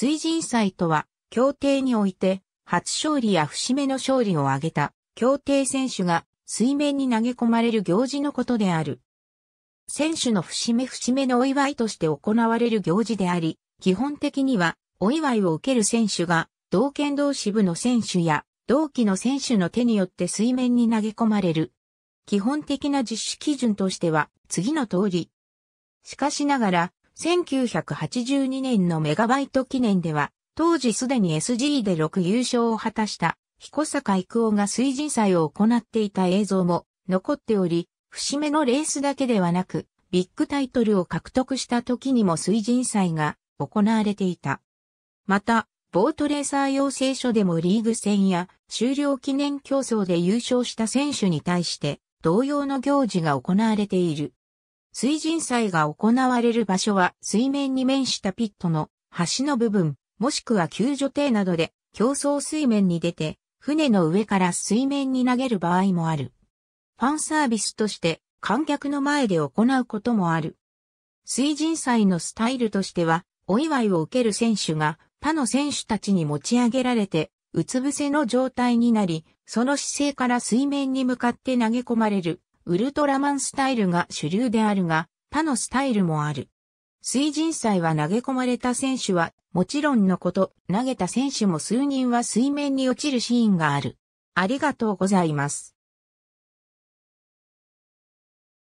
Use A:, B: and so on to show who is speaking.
A: 水人祭とは、協定において、初勝利や節目の勝利を挙げた、協定選手が水面に投げ込まれる行事のことである。選手の節目節目のお祝いとして行われる行事であり、基本的には、お祝いを受ける選手が、同県同支部の選手や、同期の選手の手によって水面に投げ込まれる。基本的な実施基準としては、次の通り。しかしながら、1982年のメガバイト記念では、当時すでに SG で6優勝を果たした、彦坂育夫が水人祭を行っていた映像も残っており、節目のレースだけではなく、ビッグタイトルを獲得した時にも水人祭が行われていた。また、ボートレーサー養成所でもリーグ戦や終了記念競争で優勝した選手に対して同様の行事が行われている。水神祭が行われる場所は水面に面したピットの端の部分、もしくは救助艇などで競争水面に出て、船の上から水面に投げる場合もある。ファンサービスとして観客の前で行うこともある。水神祭のスタイルとしては、お祝いを受ける選手が他の選手たちに持ち上げられて、うつ伏せの状態になり、その姿勢から水面に向かって投げ込まれるウルトラマンスタイルが主流であるが、他のスタイルもある。水人祭は投げ込まれた選手は、もちろんのこと、投げた選手も数人は水面に落ちるシーンがある。あり
B: がとうございます。